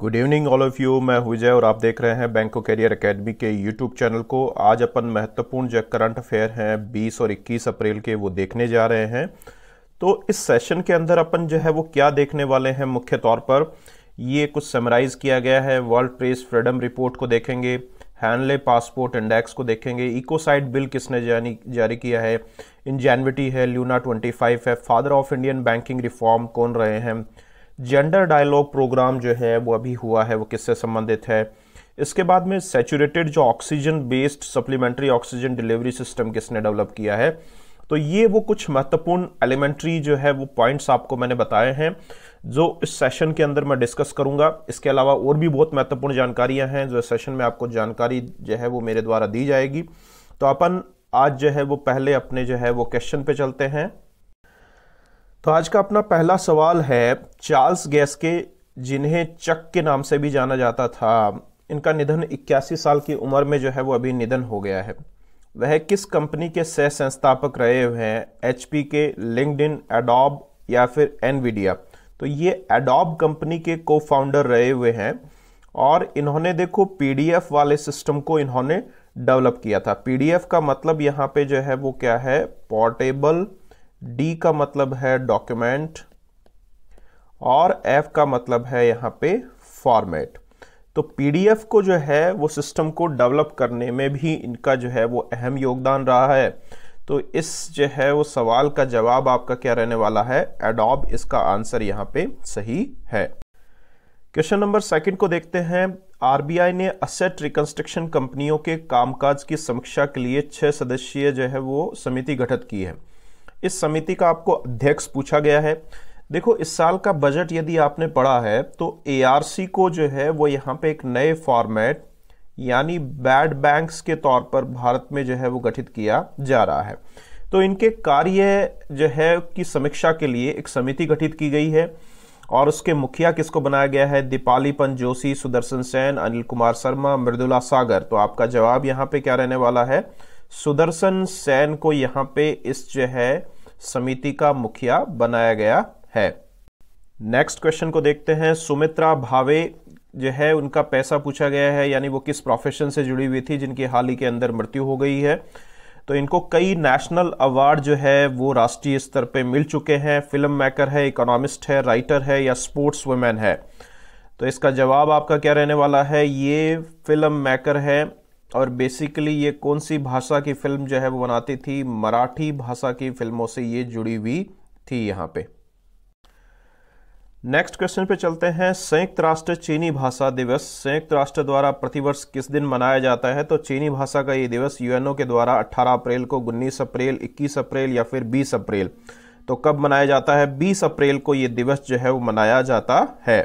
good evening all of you मैं विजय और आप देख रहे हैं बैंको कैरियर एकेडमी के यूट्यूब चैनल को आज अपन महत्वपूर्ण जो करंट अफेयर हैं 20 और 21 अप्रैल के वो देखने जा रहे हैं तो इस सेशन के अंदर अपन जो है वो क्या देखने वाले हैं मुख्य तौर पर ये कुछ समराइज किया गया है वर्ल्ड प्रेस फ्रीडम रिपोर्ट को देखेंगे हैंडले पासपोर्ट इंडेक्स को देखेंगे इकोसाइड बिल किसने जारी जारी किया है इनजैनविटी है ल्यूना ट्वेंटी है father of Indian banking reform कौन रहे हैं जेंडर डायलॉग प्रोग्राम जो है वो अभी हुआ है वो किससे संबंधित है इसके बाद में सेचूरेटेड जो oxygen based supplementary oxygen delivery system किसने डेवलप किया है तो ये वो कुछ महत्वपूर्ण एलिमेंट्री जो है वो पॉइंट्स आपको मैंने बताए हैं जो इस सेशन के अंदर मैं डिस्कस करूंगा इसके अलावा और भी बहुत महत्वपूर्ण जानकारियां हैं जो सेशन में आपको जानकारी जो है वो मेरे द्वारा दी जाएगी तो अपन आज जो है वो पहले अपने जो है वो क्वेश्चन पे चलते हैं तो आज का अपना पहला सवाल है चार्ल्स गैस के जिन्हें चक के नाम से भी जाना जाता था इनका निधन इक्यासी साल की उम्र में जो है वो अभी निधन हो गया है वह किस कंपनी के सह संस्थापक रहे हुए हैं एच के लिंकड इन एडॉब या फिर एनवीडिया तो ये एडॉब कंपनी के को फाउंडर रहे हुए हैं और इन्होंने देखो पी वाले सिस्टम को इन्होंने डेवलप किया था पी का मतलब यहाँ पे जो है वो क्या है पोर्टेबल डी का मतलब है डॉक्यूमेंट और एफ का मतलब है यहां पे फॉर्मेट तो पीडीएफ को जो है वो सिस्टम को डेवलप करने में भी इनका जो है वो अहम योगदान रहा है तो इस जो है वो सवाल का जवाब आपका क्या रहने वाला है एडॉब इसका आंसर यहां पे सही है क्वेश्चन नंबर सेकंड को देखते हैं आरबीआई ने असेट रिकंस्ट्रक्शन कंपनियों के कामकाज की समीक्षा के लिए छह सदस्यीय जो है वो समिति गठित की है इस समिति का आपको अध्यक्ष पूछा गया है देखो इस साल का बजट यदि आपने पढ़ा है तो एआरसी को जो है वो यहाँ पे एक नए फॉर्मेट यानी बैड बैंक्स के तौर पर भारत में जो है वो गठित किया जा रहा है तो इनके कार्य जो है की समीक्षा के लिए एक समिति गठित की गई है और उसके मुखिया किसको बनाया गया है दीपाली जोशी सुदर्शन सेन अनिल कुमार शर्मा मृदुला सागर तो आपका जवाब यहाँ पे क्या रहने वाला है सुदर्शन सैन को यहां पे इस जो है समिति का मुखिया बनाया गया है नेक्स्ट क्वेश्चन को देखते हैं सुमित्रा भावे जो है उनका पैसा पूछा गया है यानी वो किस प्रोफेशन से जुड़ी हुई थी जिनकी हाल ही के अंदर मृत्यु हो गई है तो इनको कई नेशनल अवार्ड जो है वो राष्ट्रीय स्तर पे मिल चुके हैं फिल्म मेकर है इकोनॉमिस्ट है राइटर है या स्पोर्ट्स वुमेन है तो इसका जवाब आपका क्या रहने वाला है ये फिल्म मेकर है और बेसिकली ये कौन सी भाषा की फिल्म जो है वो बनाती थी मराठी भाषा की फिल्मों से ये जुड़ी हुई थी यहाँ पे नेक्स्ट क्वेश्चन पे चलते हैं संयुक्त राष्ट्र चीनी भाषा दिवस संयुक्त राष्ट्र द्वारा प्रतिवर्ष किस दिन मनाया जाता है तो चीनी भाषा का ये दिवस यूएनओ के द्वारा 18 अप्रैल को उन्नीस अप्रैल 21 अप्रैल या फिर 20 अप्रैल तो कब मनाया जाता है 20 अप्रैल को ये दिवस जो है वो मनाया जाता है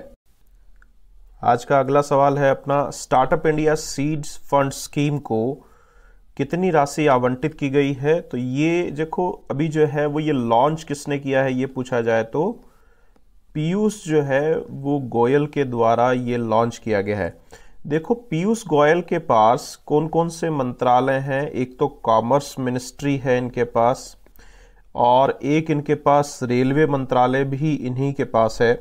आज का अगला सवाल है अपना startup India seeds fund scheme को कितनी राशि आवंटित की गई है तो ये देखो अभी जो है वो ये लॉन्च किसने किया है ये पूछा जाए तो पीयूष जो है वो गोयल के द्वारा ये लॉन्च किया गया है देखो पीयूष गोयल के पास कौन कौन से मंत्रालय हैं एक तो कॉमर्स मिनिस्ट्री है इनके पास और एक इनके पास रेलवे मंत्रालय भी इन्हीं के पास है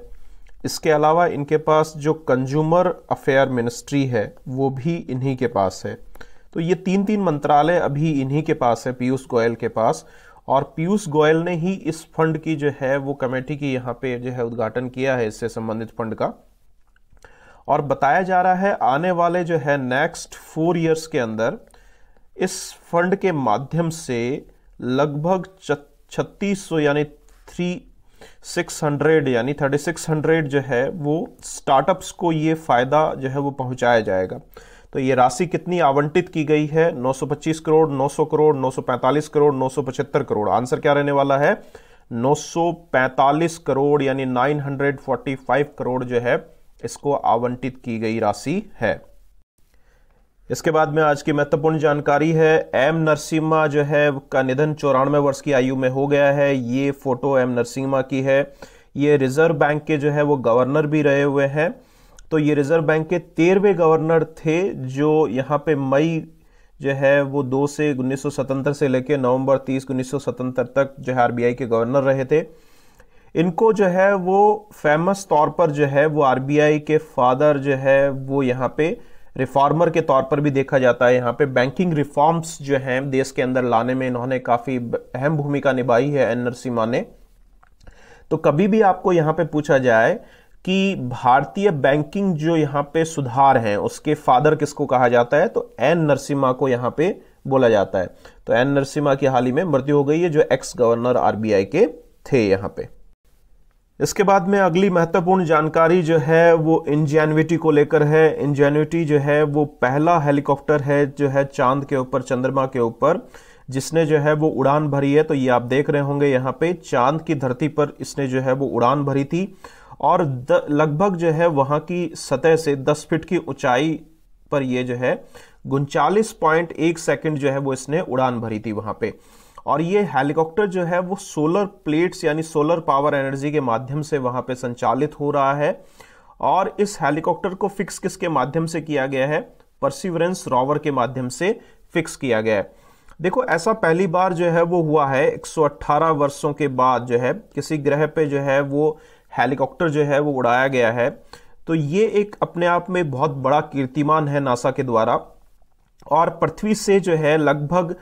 इसके अलावा इनके पास जो कंज्यूमर अफेयर मिनिस्ट्री है वो भी इन्हीं के पास है तो ये तीन तीन मंत्रालय अभी इन्हीं के पास है पीयूष गोयल के पास और पीयूष गोयल ने ही इस फंड की जो है वो कमेटी की यहाँ पे जो है उद्घाटन किया है इससे संबंधित फंड का और बताया जा रहा है आने वाले जो है नेक्स्ट फोर ईयर्स के अंदर इस फंड के माध्यम से लगभग छत्तीस सौ यानी थ्री 600 यानी 3600 जो है वो स्टार्टअप्स को ये फ़ायदा जो है वो पहुंचाया जाएगा तो ये राशि कितनी आवंटित की गई है 925 करोड़ 900 करोड़ 945 करोड़ 975 करोड़ आंसर क्या रहने वाला है 945 करोड़ यानी 945 करोड़ जो है इसको आवंटित की गई राशि है इसके बाद में आज की महत्वपूर्ण जानकारी है एम नरसिम्हा जो है का निधन चौरानवे वर्ष की आयु में हो गया है ये फोटो एम नरसिम्हा की है ये रिजर्व बैंक के जो है वो गवर्नर भी रहे हुए हैं तो ये रिजर्व बैंक के तेरहवें गवर्नर थे जो यहाँ पे मई जो है वो दो से उन्नीस से लेकर नवंबर तीस उन्नीस तक जो है आरबीआई के गवर्नर रहे थे इनको जो है वो फेमस तौर पर जो है वो आरबीआई के फादर जो है वो यहाँ पे रिफॉर्मर के तौर पर भी देखा जाता है यहाँ पे बैंकिंग रिफॉर्म्स जो हैं देश के अंदर लाने में इन्होंने काफ़ी अहम भूमिका निभाई है एन नरसिम्हा ने तो कभी भी आपको यहाँ पे पूछा जाए कि भारतीय बैंकिंग जो यहाँ पे सुधार हैं उसके फादर किसको कहा जाता है तो एन नरसिम्हा को यहाँ पे बोला जाता है तो एन नरसिम्हा की हाल ही में मृत्यु हो गई है जो एक्स गवर्नर आरबीआई के थे यहाँ पे इसके बाद में अगली महत्वपूर्ण जानकारी जो है वो इंजेनविटी को लेकर है इंजेनविटी जो है वो पहला हेलीकॉप्टर है जो है चांद के ऊपर चंद्रमा के ऊपर जिसने जो है वो उड़ान भरी है तो ये आप देख रहे होंगे यहाँ पे चांद की धरती पर इसने जो है वो उड़ान भरी थी और लगभग जो है वहाँ की सतह से 10 फीट की ऊंचाई पर ये जो है उनचालीस पॉइंट एक सेकेंड जो है वो इसने उड़ान भरी थी वहाँ पर और ये हेलीकॉप्टर जो है वो सोलर प्लेट्स यानी सोलर पावर एनर्जी के माध्यम से वहाँ पे संचालित हो रहा है और इस हेलीकॉप्टर को फिक्स किसके माध्यम से किया गया है परसिवरेंस रॉवर के माध्यम से फिक्स किया गया है देखो ऐसा पहली बार जो है वो हुआ है 118 वर्षों के बाद जो है किसी ग्रह पे जो है वो हेलीकॉप्टर जो है वो उड़ाया गया है तो ये एक अपने आप में बहुत बड़ा कीर्तिमान है नासा के द्वारा और पृथ्वी से जो है लगभग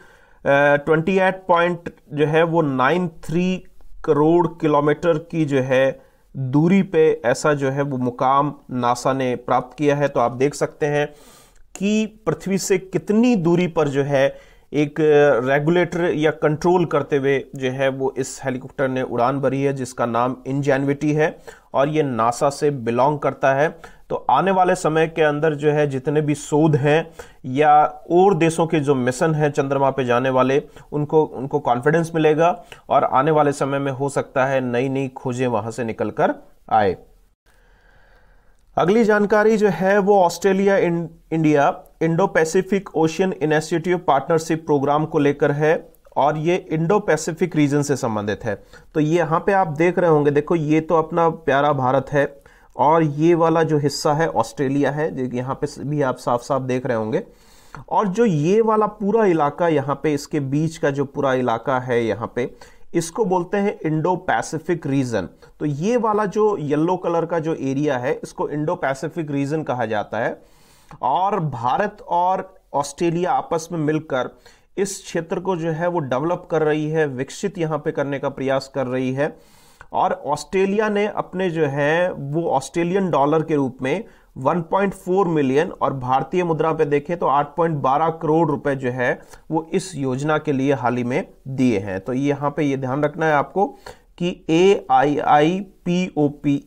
ट्वेंटी एट पॉइंट जो है वो नाइन थ्री करोड़ किलोमीटर की जो है दूरी पे ऐसा जो है वो मुकाम नासा ने प्राप्त किया है तो आप देख सकते हैं कि पृथ्वी से कितनी दूरी पर जो है एक रेगुलेटर या कंट्रोल करते हुए जो है वो इस हेलीकॉप्टर ने उड़ान भरी है जिसका नाम इनजैनविटी है और ये नासा से बिलोंग करता है तो आने वाले समय के अंदर जो है जितने भी शोध हैं या और देशों के जो मिशन हैं चंद्रमा पे जाने वाले उनको उनको कॉन्फिडेंस मिलेगा और आने वाले समय में हो सकता है नई नई खोजें वहां से निकल कर आए अगली जानकारी जो है वो Australia India Indo Pacific ocean initiative partnership program को लेकर है और ये इंडो पैसिफिक रीजन से संबंधित है तो ये यहाँ पे आप देख रहे होंगे देखो ये तो अपना प्यारा भारत है और ये वाला जो हिस्सा है ऑस्ट्रेलिया है यहाँ पे भी आप साफ साफ देख रहे होंगे और जो ये वाला पूरा इलाका यहाँ पे इसके बीच का जो पूरा इलाका है यहाँ पे इसको बोलते हैं इंडो पैसिफिक रीजन तो ये वाला जो येलो कलर का जो एरिया है इसको इंडो पैसिफिक रीजन कहा जाता है और भारत और ऑस्ट्रेलिया आपस में मिलकर इस क्षेत्र को जो है वो डेवलप कर रही है विकसित यहाँ पे करने का प्रयास कर रही है और ऑस्ट्रेलिया ने अपने जो है वो ऑस्ट्रेलियन डॉलर के रूप में 1.4 मिलियन और भारतीय मुद्रा पे देखें तो 8.12 करोड़ रुपए जो है वो इस योजना के लिए हाल ही में दिए हैं तो यहाँ पे ये ध्यान रखना है आपको कि A I I P O P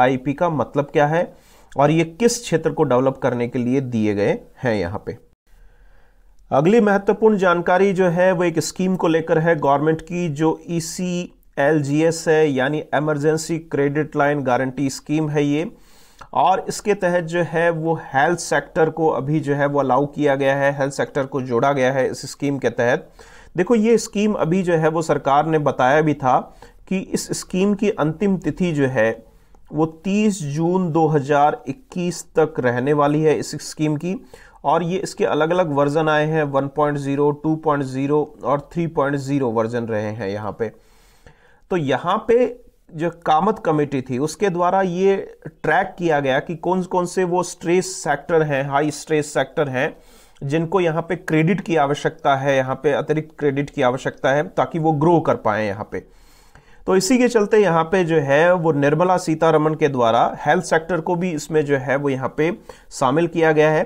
I P का मतलब क्या है और ये किस क्षेत्र को डेवलप करने के लिए दिए गए हैं यहाँ पे अगली महत्वपूर्ण जानकारी जो है वो एक स्कीम को लेकर है गवर्नमेंट की जो ई e सी एल है यानी emergency credit line guarantee scheme है ये और इसके तहत जो है वो हेल्थ सेक्टर को अभी जो है वो अलाउ किया गया है हेल्थ सेक्टर को जोड़ा गया है इस स्कीम के तहत देखो ये स्कीम अभी जो है वो सरकार ने बताया भी था कि इस स्कीम की अंतिम तिथि जो है वो 30 जून 2021 तक रहने वाली है इस स्कीम की और ये इसके अलग अलग वर्ज़न आए हैं 1.0, 2.0 और 3.0 वर्ज़न रहे हैं यहाँ पे तो यहां पे जो कामत कमेटी थी उसके द्वारा ये ट्रैक किया गया कि कौन कौन से वो स्ट्रेस सेक्टर हैं हाई स्ट्रेस सेक्टर हैं जिनको यहाँ पे क्रेडिट की आवश्यकता है यहाँ पे अतिरिक्त क्रेडिट की आवश्यकता है ताकि वो ग्रो कर पाए यहाँ पे तो इसी के चलते यहाँ पे जो है वो निर्मला सीतारमन के द्वारा हेल्थ सेक्टर को भी इसमें जो है वो यहाँ पे शामिल किया गया है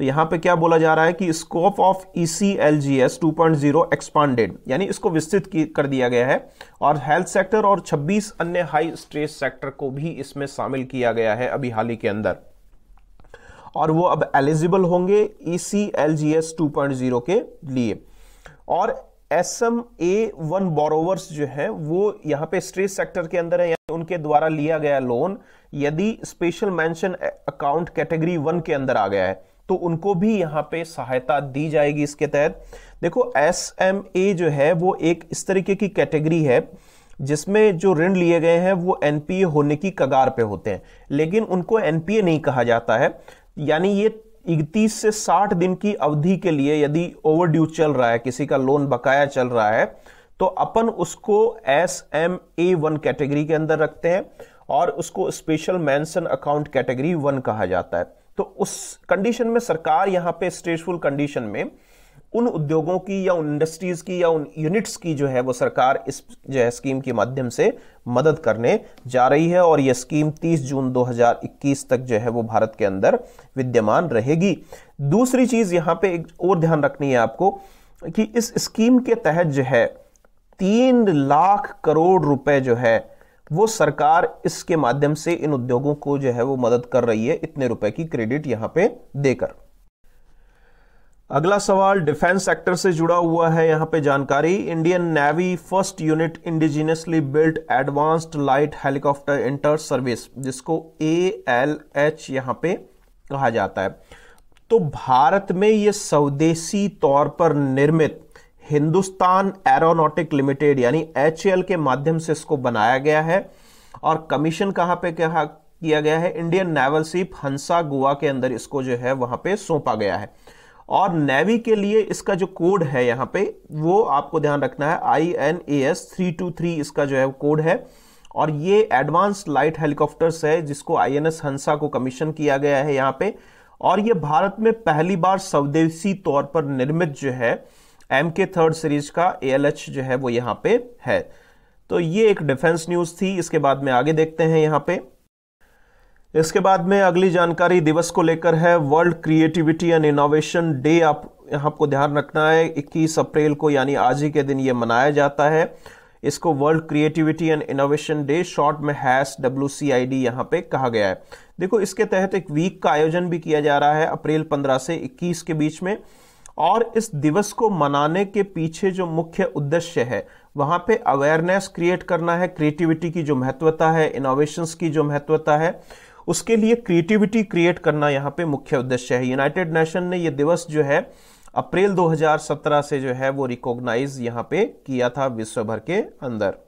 तो यहां पे क्या बोला जा रहा है कि scope of E C L G S two point zero expanded यानी इसको विस्तृत कर दिया गया है और हेल्थ सेक्टर और 26 अन्य हाई स्ट्रेस सेक्टर को भी इसमें शामिल किया गया है अभी हाल ही के अंदर और वो अब एलिजिबल होंगे E C L G S two point zero के लिए और S M A one borrowers जो है वो यहाँ पे स्ट्रेस सेक्टर के अंदर है यानी उनके द्वारा लिया गया लोन यदि special mention account category one के अंदर आ गया है तो उनको भी यहाँ पे सहायता दी जाएगी इसके तहत देखो एस एम ए जो है वो एक इस तरीके की कैटेगरी है जिसमें जो ऋण लिए गए हैं वो एनपीए होने की कगार पे होते हैं लेकिन उनको एनपीए नहीं कहा जाता है यानी ये इकतीस से साठ दिन की अवधि के लिए यदि ओवरड्यू चल रहा है किसी का लोन बकाया चल रहा है तो अपन उसको S M A one category के अंदर रखते हैं और उसको special mention account category one कहा जाता है तो उस कंडीशन में सरकार यहां पे स्ट्रेसफुल कंडीशन में उन उद्योगों की या उन इंडस्ट्रीज की या उन यूनिट्स की जो है वो सरकार इस जो है स्कीम के माध्यम से मदद करने जा रही है और यह स्कीम 30 जून 2021 तक जो है वो भारत के अंदर विद्यमान रहेगी दूसरी चीज़ यहां पे एक और ध्यान रखनी है आपको कि इस स्कीम के तहत जो है तीन लाख करोड़ रुपए जो है वो सरकार इसके माध्यम से इन उद्योगों को जो है वो मदद कर रही है इतने रुपए की क्रेडिट यहां पे देकर अगला सवाल डिफेंस सेक्टर से जुड़ा हुआ है यहां पे जानकारी Indian navy first unit indigenously built advanced light helicopter inter service जिसको ए एल एच यहां पे कहा जाता है तो भारत में ये स्वदेशी तौर पर निर्मित हिंदुस्तान एरोनॉटिक लिमिटेड यानी एच के माध्यम से इसको बनाया गया है और कमीशन कहाँ पे कहा किया गया है इंडियन नेवल सीप हंसा गोवा के अंदर इसको जो है वहां पे सौंपा गया है और नेवी के लिए इसका जो कोड है यहाँ पे वो आपको ध्यान रखना है I N A S three two three इसका जो है कोड है और ये एडवांस लाइट हेलीकॉप्टर्स है जिसको आई एन एस हंसा को कमीशन किया गया है यहाँ पे और ये भारत में पहली बार स्वदेशी तौर पर निर्मित जो है एम के थर्ड सीरीज का ए जो है वो यहां पे है तो ये एक डिफेंस न्यूज़ थी इसके बाद में आगे देखते हैं यहां पे इसके बाद में अगली जानकारी दिवस को लेकर है world creativity and innovation day आप आपको ध्यान रखना है 21 अप्रैल को यानी आज ही के दिन ये मनाया जाता है इसको world creativity and innovation day short में hash W C I D यहाँ पे कहा गया है देखो इसके तहत एक वीक का आयोजन भी किया जा रहा है अप्रैल 15 से 21 के बीच में और इस दिवस को मनाने के पीछे जो मुख्य उद्देश्य है वहाँ पे अवेयरनेस क्रिएट करना है क्रिएटिविटी की जो महत्वता है इनोवेशंस की जो महत्वता है उसके लिए क्रिएटिविटी क्रिएट करना यहाँ पे मुख्य उद्देश्य है यूनाइटेड नेशन ने ये दिवस जो है अप्रैल 2017 से जो है वो रिकॉग्नाइज यहाँ पे किया था विश्व भर के अंदर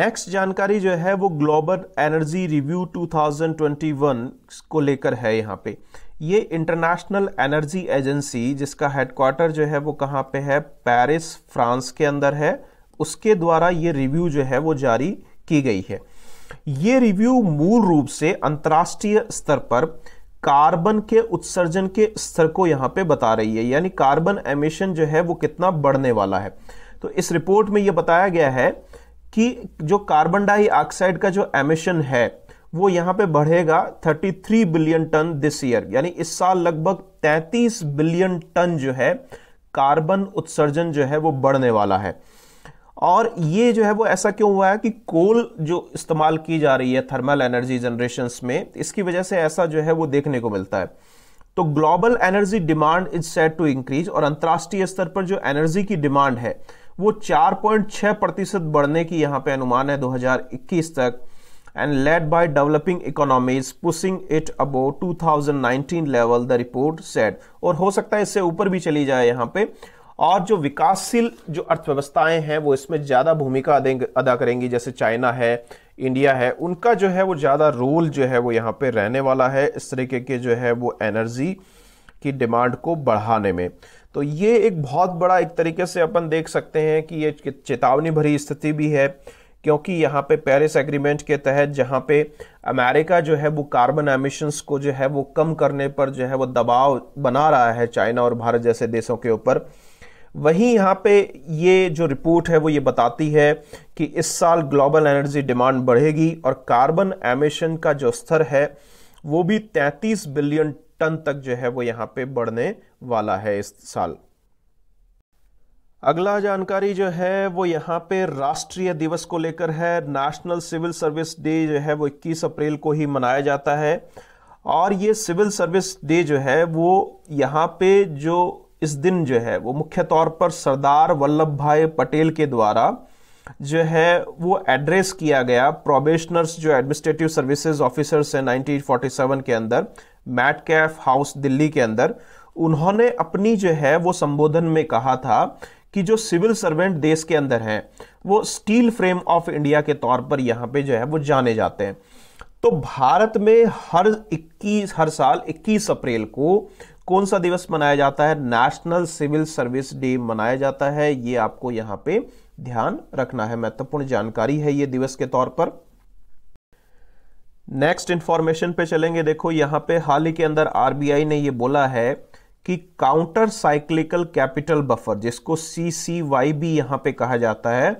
नेक्स्ट जानकारी जो है वो ग्लोबल एनर्जी रिव्यू 2021 को लेकर है यहाँ पे ये इंटरनेशनल एनर्जी एजेंसी जिसका हेडक्वार्टर जो है वो कहाँ पे है पेरिस फ्रांस के अंदर है उसके द्वारा ये रिव्यू जो है वो जारी की गई है ये रिव्यू मूल रूप से अंतर्राष्ट्रीय स्तर पर कार्बन के उत्सर्जन के स्तर को यहाँ पे बता रही है यानी कार्बन एमिशन जो है वो कितना बढ़ने वाला है तो इस रिपोर्ट में ये बताया गया है कि जो कार्बन डाइऑक्साइड का जो एमिशन है वो यहां पे बढ़ेगा 33 बिलियन टन दिस ईयर यानी इस साल लगभग 33 बिलियन टन जो है कार्बन उत्सर्जन जो है वो बढ़ने वाला है और ये जो है वो ऐसा क्यों हुआ है कि कोल जो इस्तेमाल की जा रही है थर्मल एनर्जी जनरेशन में इसकी वजह से ऐसा जो है वो देखने को मिलता है तो global energy demand is set to increase और अंतर्राष्ट्रीय स्तर पर जो एनर्जी की डिमांड है वो 4.6 प्रतिशत बढ़ने की यहाँ पे अनुमान है 2021 तक and led by developing economies pushing it above 2019 level the report said और हो सकता है इससे ऊपर भी चली जाए यहाँ पे और जो विकासशील जो अर्थव्यवस्थाएं हैं वो इसमें ज़्यादा भूमिका अदा करेंगी जैसे चाइना है इंडिया है उनका जो है वो ज़्यादा रोल जो है वो यहाँ पे रहने वाला है इस तरीके के जो है वो एनर्जी की डिमांड को बढ़ाने में तो ये एक बहुत बड़ा एक तरीके से अपन देख सकते हैं कि ये चेतावनी भरी स्थिति भी है क्योंकि यहाँ पे पेरिस एग्रीमेंट के तहत जहाँ पे अमेरिका जो है वो कार्बन एमिशंस को जो है वो कम करने पर जो है वो दबाव बना रहा है चाइना और भारत जैसे देशों के ऊपर वहीं यहाँ पे ये जो रिपोर्ट है वो ये बताती है कि इस साल ग्लोबल एनर्जी डिमांड बढ़ेगी और कार्बन एमिशन का जो स्तर है वो भी 33 बिलियन टन तक जो है वो यहाँ पे बढ़ने वाला है इस साल अगला जानकारी जो है वो यहाँ पे राष्ट्रीय दिवस को लेकर है नेशनल सिविल सर्विस डे जो है वो 21 अप्रैल को ही मनाया जाता है और ये सिविल सर्विस डे जो है वो यहाँ पे जो इस दिन जो है वो मुख्य तौर पर सरदार वल्लभ भाई पटेल के द्वारा जो है वो एड्रेस किया गया प्रोबेशनर्स जो एडमिनिस्ट्रेटिव सर्विसेज ऑफिसर्स हैं 1947 के अंदर मैट कैफ हाउस दिल्ली के अंदर उन्होंने अपनी जो है वो संबोधन में कहा था कि जो सिविल सर्वेंट देश के अंदर हैं वो स्टील फ्रेम ऑफ इंडिया के तौर पर यहाँ पे जो है वो जाने जाते हैं तो भारत में हर 21 हर साल 21 अप्रैल को कौन सा दिवस मनाया जाता है नेशनल सिविल सर्विस डे मनाया जाता है ये आपको यहाँ पे ध्यान रखना है महत्वपूर्ण जानकारी है ये दिवस के तौर पर नेक्स्ट इंफॉर्मेशन पे चलेंगे देखो यहाँ पे हाल ही के अंदर आरबीआई ने ये बोला है कि काउंटर साइक्लिकल कैपिटल बफर जिसको सी सी वाई भी यहां पे कहा जाता है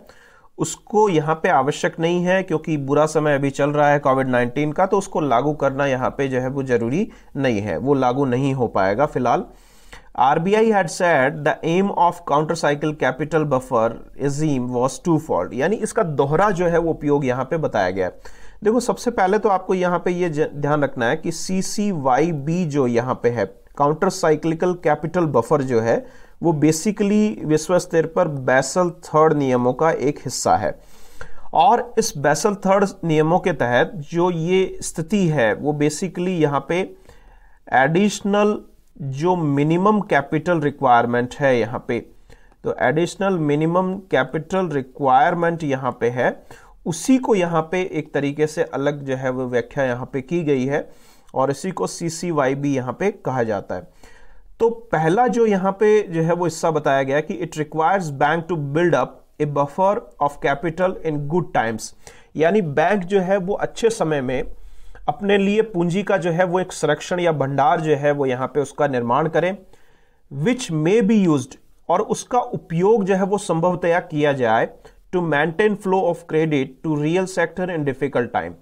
उसको यहां पे आवश्यक नहीं है क्योंकि बुरा समय अभी चल रहा है कोविड 19 का तो उसको लागू करना यहां पे जो है वो ज़रूरी नहीं है वो लागू नहीं हो पाएगा फिलहाल had had the aim of counter cyclical capital buffer regime was two fold यानी इसका दोहरा जो है वो उपयोग यहां पे बताया गया है देखो सबसे पहले तो आपको यहां पे ये यह ध्यान रखना है कि सी सी वाई बी जो यहां पे है काउंटर साइक्लिकल कैपिटल बफर जो है वो बेसिकली विश्व स्तर पर बैसल थर्ड नियमों का एक हिस्सा है और इस बैसल थर्ड नियमों के तहत जो ये स्थिति है वो बेसिकली यहाँ पे एडिशनल जो मिनिमम कैपिटल रिक्वायरमेंट है यहाँ पे तो एडिशनल मिनिमम कैपिटल रिक्वायरमेंट यहाँ पे है उसी को यहाँ पे एक तरीके से अलग जो है वो व्याख्या यहाँ पे की गई है और इसी को सी सी वाई भी यहाँ पे कहा जाता है तो पहला जो यहाँ पे जो है वो हिस्सा बताया गया कि it requires bank to build up a buffer of capital in good times यानी बैंक जो है वो अच्छे समय में अपने लिए पूंजी का जो है वो एक संरक्षण या भंडार जो है वो यहाँ पे उसका निर्माण करें विच मे बी यूज और उसका उपयोग जो है वो संभवतया किया जाए to maintain flow of credit to real sector in difficult time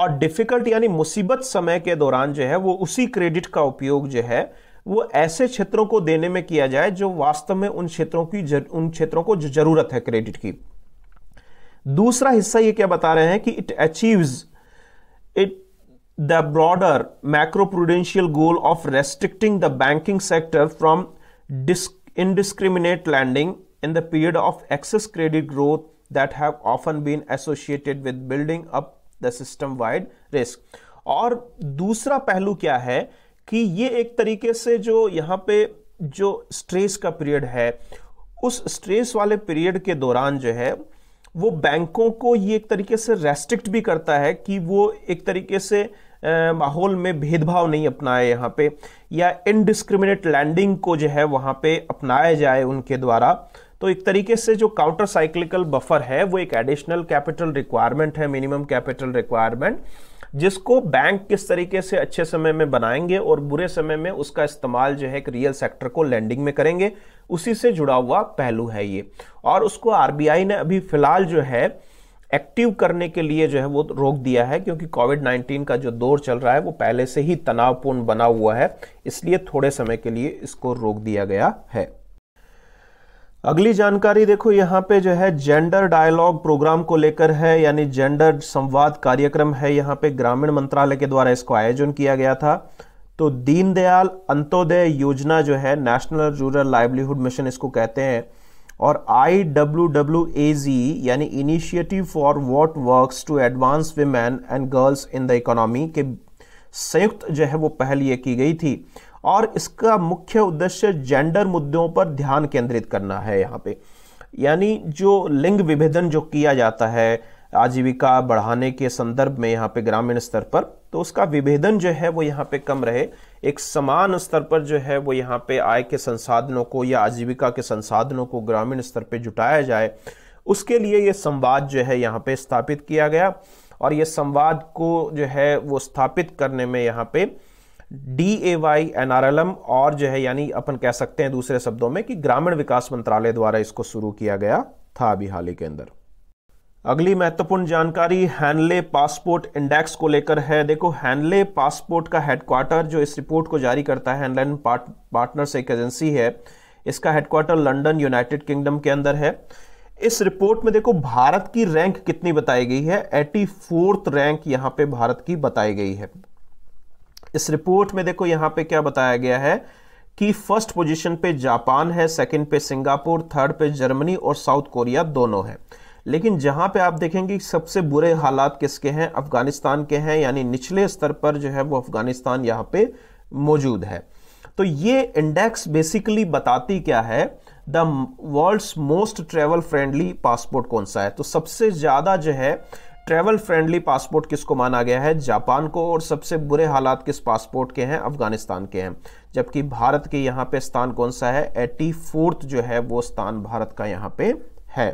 और डिफिकल्ट यानी मुसीबत समय के दौरान जो है वो उसी क्रेडिट का उपयोग जो है वो ऐसे क्षेत्रों को देने में किया जाए जो वास्तव में उन क्षेत्रों की जर, उन क्षेत्रों को जरूरत है क्रेडिट की दूसरा हिस्सा ये क्या बता रहे हैं कि it achieves it the broader macro prudential goal of restricting the banking sector from indiscriminate lending in the period of excess credit growth that have often been associated with building up the system wide risk और दूसरा पहलू क्या है कि ये एक तरीके से जो यहाँ पे जो स्ट्रेस का पीरियड है उस स्ट्रेस वाले पीरियड के दौरान जो है वो बैंकों को ये एक तरीके से रेस्ट्रिक्ट भी करता है कि वो एक तरीके से माहौल में भेदभाव नहीं अपनाए यहाँ पे या इनडिस्क्रिमिनेट लैंडिंग को जो है वहाँ पे अपनाया जाए उनके द्वारा तो एक तरीके से जो काउंटर साइक्लिकल बफर है वो एक एडिशनल कैपिटल रिक्वायरमेंट है मिनिमम कैपिटल रिक्वायरमेंट जिसको बैंक किस तरीके से अच्छे समय में बनाएंगे और बुरे समय में उसका इस्तेमाल जो है एक रियल सेक्टर को लैंडिंग में करेंगे उसी से जुड़ा हुआ पहलू है ये और उसको आरबीआई ने अभी फिलहाल जो है एक्टिव करने के लिए जो है वो रोक दिया है क्योंकि कोविड 19 का जो दौर चल रहा है वो पहले से ही तनावपूर्ण बना हुआ है इसलिए थोड़े समय के लिए इसको रोक दिया गया है अगली जानकारी देखो यहाँ पे जो है जेंडर डायलॉग प्रोग्राम को लेकर है यानी जेंडर संवाद कार्यक्रम है यहाँ पे ग्रामीण मंत्रालय के द्वारा इसको आयोजन किया गया था तो दीनदयाल अंत्योदय योजना जो है नेशनल रूरल लाइवलीहुड मिशन इसको कहते हैं और I W W A G यानी initiative for what work to advance women and girls in the economy के संयुक्त जो है वो पहल ये की गई थी और इसका मुख्य उद्देश्य जेंडर मुद्दों पर ध्यान केंद्रित करना है यहाँ पे यानी जो लिंग विभेदन जो किया जाता है आजीविका बढ़ाने के संदर्भ में यहाँ पे ग्रामीण स्तर पर तो उसका विभेदन जो है वो यहाँ पे कम रहे एक समान स्तर पर जो है वो यहाँ पे आय के संसाधनों को या आजीविका के संसाधनों को ग्रामीण स्तर पे जुटाया जाए उसके लिए ये संवाद जो है यहाँ पे स्थापित किया गया और ये संवाद को जो है वो स्थापित करने में यहाँ पे D A Y N R L M और जो है यानी अपन कह सकते हैं दूसरे शब्दों में कि ग्रामीण विकास मंत्रालय द्वारा इसको शुरू किया गया था अभी हाल ही के अंदर अगली महत्वपूर्ण जानकारी हैनले पासपोर्ट इंडेक्स को लेकर है देखो हैनले पासपोर्ट का हेडक्वार्टर जो इस रिपोर्ट को जारी करता है हैनलैंड पार्ट, पार्टनर्स एक एजेंसी है इसका हेडक्वार्टर लंदन यूनाइटेड किंगडम के अंदर है इस रिपोर्ट में देखो भारत की रैंक कितनी बताई गई है एटी फोर्थ रैंक यहां पे भारत की बताई गई है इस रिपोर्ट में देखो यहां पे क्या बताया गया है कि फर्स्ट पोजीशन पे जापान है सेकंड पे सिंगापुर थर्ड पे जर्मनी और साउथ कोरिया दोनों है लेकिन जहां पे आप देखेंगे सबसे बुरे हालात किसके हैं अफगानिस्तान के हैं यानी निचले स्तर पर जो है वो अफगानिस्तान यहां पे मौजूद है तो ये इंडेक्स बेसिकली बताती क्या है the world's most travel friendly passport कौन सा है तो सबसे ज़्यादा जो है ट्रैवल फ्रेंडली पासपोर्ट किसको माना गया है जापान को और सबसे बुरे हालात किस पासपोर्ट के हैं अफगानिस्तान के हैं जबकि भारत के यहाँ पे स्थान कौन सा है एटी फोर्थ जो है वो स्थान भारत का यहाँ पे है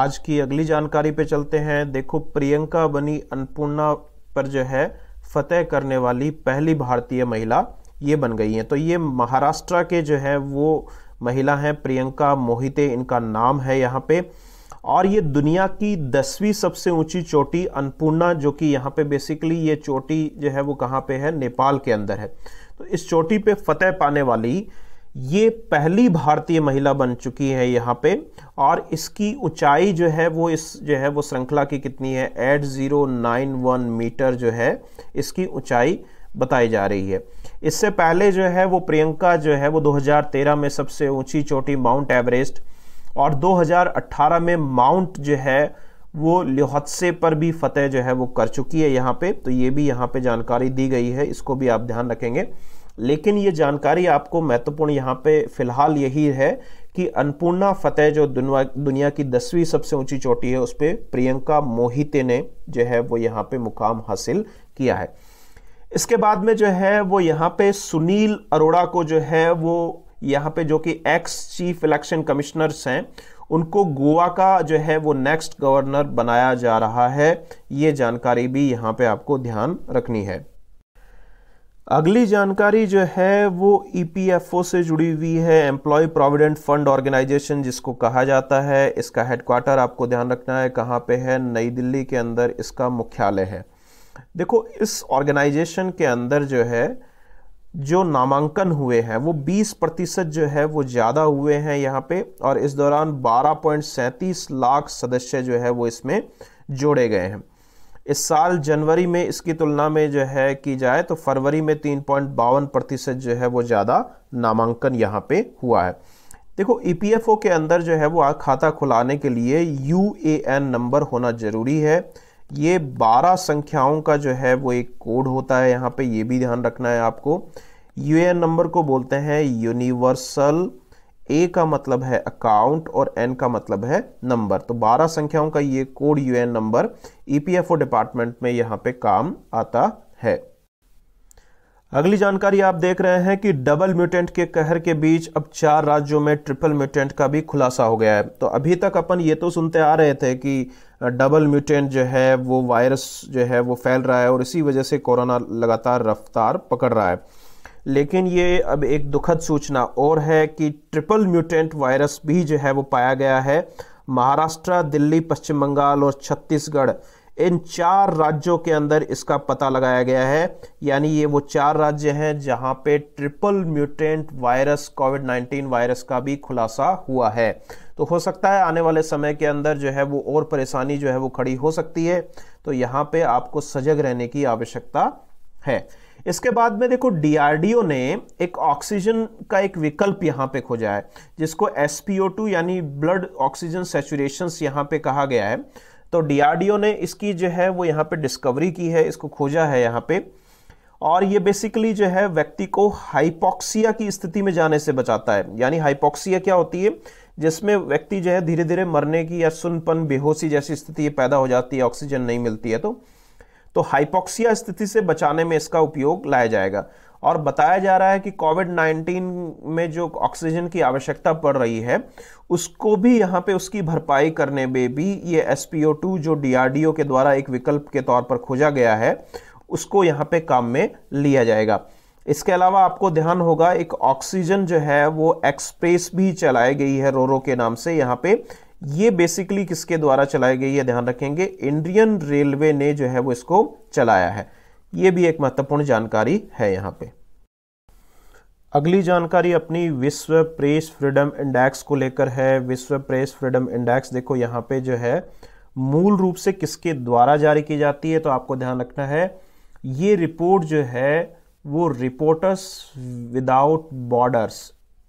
आज की अगली जानकारी पे चलते हैं देखो प्रियंका बनी अन्नपूर्णा पर जो है फतेह करने वाली पहली भारतीय महिला ये बन गई हैं तो ये महाराष्ट्र के जो है वो महिला हैं प्रियंका मोहिते इनका नाम है यहाँ पे और ये दुनिया की दसवीं सबसे ऊंची चोटी अन्नपूर्णा जो कि यहाँ पे बेसिकली ये चोटी जो है वो कहाँ पे है नेपाल के अंदर है तो इस चोटी पे फतेह पाने वाली ये पहली भारतीय महिला बन चुकी है यहाँ पे और इसकी ऊंचाई जो है वो इस जो है वो श्रृंखला की कितनी है eight zero nine one meter जो है इसकी ऊंचाई बताई जा रही है इससे पहले जो है वो प्रियंका जो है वो 2013 में सबसे ऊंची चोटी माउंट एवरेस्ट और 2018 में माउंट जो है वो लिहत्से पर भी फतेह जो है वो कर चुकी है यहाँ पे तो ये भी यहाँ पे जानकारी दी गई है इसको भी आप ध्यान रखेंगे लेकिन ये जानकारी आपको महत्वपूर्ण यहाँ पे फिलहाल यही है कि अन्नपूर्णा फतेह जो दुनिया की दसवीं सबसे ऊंची चोटी है उस पर प्रियंका मोहिते ने जो है वो यहाँ पे मुकाम हासिल किया है इसके बाद में जो है वो यहाँ पे सुनील अरोड़ा को जो है वो यहाँ पे जो कि एक्स चीफ इलेक्शन कमिश्नर्स हैं उनको गोवा का जो है वो नेक्स्ट गवर्नर बनाया जा रहा है ये जानकारी भी यहाँ पे आपको ध्यान रखनी है अगली जानकारी जो है वो ईपीएफओ e से जुड़ी हुई है एम्प्लॉय प्रोविडेंट फंड ऑर्गेनाइजेशन जिसको कहा जाता है इसका हेडक्वार्टर आपको ध्यान रखना है कहाँ पे है नई दिल्ली के अंदर इसका मुख्यालय है देखो इस ऑर्गेनाइजेशन के अंदर जो है जो नामांकन हुए हैं वो 20 प्रतिशत जो है वो ज़्यादा हुए हैं यहाँ पे और इस दौरान बारह लाख सदस्य जो है वो इसमें जोड़े गए हैं इस साल जनवरी में इसकी तुलना में जो है की जाए तो फरवरी में तीन पॉइंट बावन प्रतिशत जो है वो ज़्यादा नामांकन यहाँ पे हुआ है देखो ई e के अंदर जो है वो खाता खुलाने के लिए यू नंबर होना ज़रूरी है ये बारह संख्याओं का जो है वो एक कोड होता है यहाँ पे ये भी ध्यान रखना है आपको यू नंबर को बोलते हैं यूनिवर्सल ए का मतलब है अकाउंट और एन का मतलब है नंबर तो 12 संख्याओं का ये code N number O department में यहाँ पे काम आता है अगली जानकारी आप देख रहे हैं कि डबल म्यूटेंट के कहर के बीच अब चार राज्यों में ट्रिपल म्यूटेंट का भी खुलासा हो गया है तो अभी तक अपन ये तो सुनते आ रहे थे कि डबल म्यूटेंट जो है वो वायरस जो है वो फैल रहा है और इसी वजह से कोरोना लगातार रफ्तार पकड़ रहा है लेकिन ये अब एक दुखद सूचना और है कि ट्रिपल म्यूटेंट वायरस भी जो है वो पाया गया है महाराष्ट्र दिल्ली पश्चिम बंगाल और छत्तीसगढ़ इन चार राज्यों के अंदर इसका पता लगाया गया है यानी ये वो चार राज्य हैं जहां पे triple mutant virus covid 19 virus का भी खुलासा हुआ है तो हो सकता है आने वाले समय के अंदर जो है वो और परेशानी जो है वो खड़ी हो सकती है तो यहाँ पे आपको सजग रहने की आवश्यकता है इसके बाद में देखो डीआरडीओ ने एक ऑक्सीजन का एक विकल्प यहाँ पे खोजा है जिसको एस यानी ब्लड ऑक्सीजन सेचुरेशन यहाँ पे कहा गया है तो डीआरडीओ ने इसकी जो है वो यहाँ पे डिस्कवरी की है इसको खोजा है यहाँ पे और ये बेसिकली जो है व्यक्ति को हाइपोक्सिया की स्थिति में जाने से बचाता है यानी हाइपोक्सिया क्या होती है जिसमें व्यक्ति जो है धीरे धीरे मरने की या सुनपन बेहोशी जैसी स्थिति पैदा हो जाती है ऑक्सीजन नहीं मिलती है तो तो हाइपोक्सिया स्थिति से बचाने में इसका उपयोग लाया जाएगा और बताया जा रहा है कि कोविड 19 में जो ऑक्सीजन की आवश्यकता पड़ रही है उसको भी यहाँ पे उसकी भरपाई करने में भी ये एस जो डी के द्वारा एक विकल्प के तौर पर खोजा गया है उसको यहाँ पे काम में लिया जाएगा इसके अलावा आपको ध्यान होगा एक ऑक्सीजन जो है वो एक्सप्रेस भी चलाई गई है रोरो के नाम से यहाँ पे ये बेसिकली किसके द्वारा चलाई गई है ध्यान रखेंगे इंडियन रेलवे ने जो है वो इसको चलाया है ये भी एक महत्वपूर्ण जानकारी है यहाँ पे अगली जानकारी अपनी विश्व प्रेस फ्रीडम इंडेक्स को लेकर है विश्व प्रेस फ्रीडम इंडेक्स देखो यहाँ पे जो है मूल रूप से किसके द्वारा जारी की जाती है तो आपको ध्यान रखना है ये रिपोर्ट जो है वो रिपोर्टर्स विदाउट बॉर्डर्स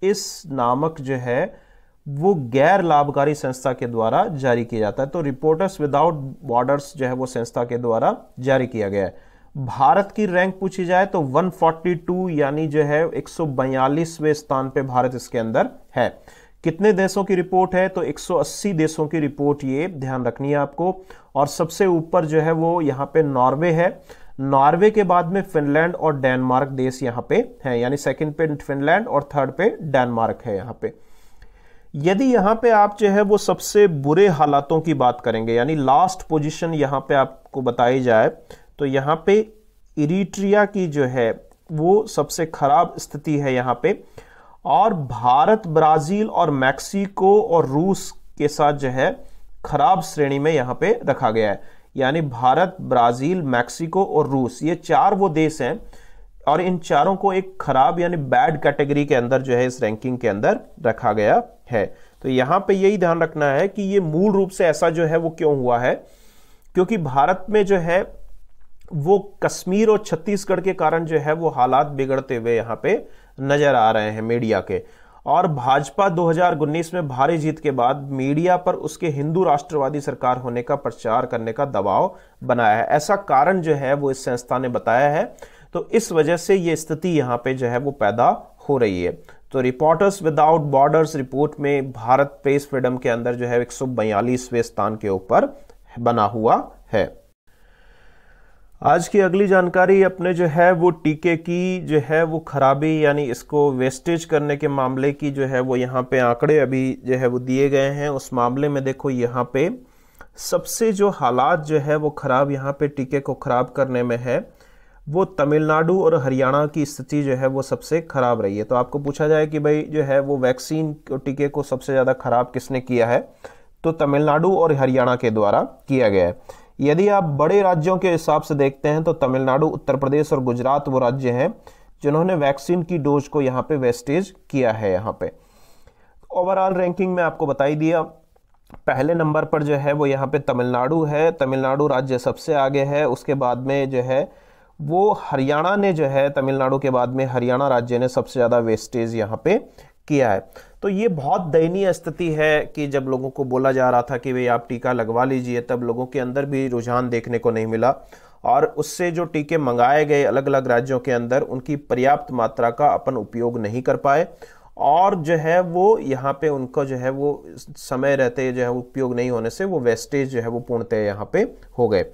इस नामक जो है वो गैर लाभकारी संस्था के द्वारा जारी किया जाता है तो रिपोर्टर्स विदाउट बॉर्डर्स जो है वो संस्था के द्वारा जारी किया गया है भारत की रैंक पूछी जाए तो 142 यानी जो है एक सौ स्थान पे भारत इसके अंदर है कितने देशों की रिपोर्ट है तो 180 देशों की रिपोर्ट ये ध्यान रखनी है आपको और सबसे ऊपर जो है वो यहाँ पे नॉर्वे है नॉर्वे के बाद में फिनलैंड और डेनमार्क देश यहाँ पे है यानी सेकंड पे फिनलैंड और थर्ड पे डेनमार्क है यहाँ पे यदि यहाँ पे आप जो है वो सबसे बुरे हालातों की बात करेंगे यानी लास्ट पोजीशन यहाँ पे आपको बताई जाए तो यहाँ पे इरिट्रिया की जो है वो सबसे खराब स्थिति है यहाँ पे और भारत ब्राज़ील और मैक्सिको और रूस के साथ जो है खराब श्रेणी में यहाँ पे रखा गया है यानी भारत ब्राज़ील मैक्सिको और रूस ये चार वो देश हैं और इन चारों को एक खराब यानी बैड कैटेगरी के अंदर जो है इस रैंकिंग के अंदर रखा गया है तो यहाँ पे यही ध्यान रखना है कि ये मूल रूप से ऐसा जो है वो क्यों हुआ है क्योंकि भारत में जो है वो कश्मीर और छत्तीसगढ़ के कारण जो है वो हालात बिगड़ते हुए यहाँ पे नजर आ रहे हैं मीडिया के और भाजपा 2019 में भारी जीत के बाद मीडिया पर उसके हिंदू राष्ट्रवादी सरकार होने का प्रचार करने का दबाव बनाया है ऐसा कारण जो है वो इस संस्था ने बताया है तो इस वजह से ये स्थिति यहाँ पे जो है वो पैदा हो रही है तो रिपोर्टर्स विदाउट बॉर्डर्स रिपोर्ट में भारत प्रेस फ्रीडम के अंदर जो है एक स्थान के ऊपर बना हुआ है आज की अगली जानकारी अपने जो है वो टीके की जो है वो खराबी यानी इसको वेस्टेज करने के मामले की जो है वो यहाँ पे आंकड़े अभी जो है वो दिए गए हैं उस मामले में देखो यहाँ पे सबसे जो हालात जो है वो ख़राब यहाँ पे टीके को ख़राब करने में है वो तमिलनाडु और हरियाणा की स्थिति जो है वो सबसे ख़राब रही है तो आपको पूछा जाए कि भाई जो है वो वैक्सीन टीके को सबसे ज़्यादा ख़राब किसने किया है तो तमिलनाडु और हरियाणा के द्वारा किया गया है यदि आप बड़े राज्यों के हिसाब से देखते हैं तो तमिलनाडु उत्तर प्रदेश और गुजरात वो राज्य हैं जिन्होंने वैक्सीन की डोज को यहाँ पे वेस्टेज किया है यहाँ पे ओवरऑल रैंकिंग में आपको बताई दिया पहले नंबर पर जो है वो यहाँ पे तमिलनाडु है तमिलनाडु राज्य सबसे आगे है उसके बाद में जो है वो हरियाणा ने जो है तमिलनाडु के बाद में हरियाणा राज्य ने सबसे ज़्यादा वेस्टेज यहाँ पे किया है तो ये बहुत दयनीय स्थिति है कि जब लोगों को बोला जा रहा था कि भाई आप टीका लगवा लीजिए तब लोगों के अंदर भी रुझान देखने को नहीं मिला और उससे जो टीके मंगाए गए अलग अलग राज्यों के अंदर उनकी पर्याप्त मात्रा का अपन उपयोग नहीं कर पाए और जो है वो यहाँ पे उनका जो है वो समय रहते जो है उपयोग नहीं होने से वो वेस्टेज जो है वो पूर्णतः यहाँ पे हो गए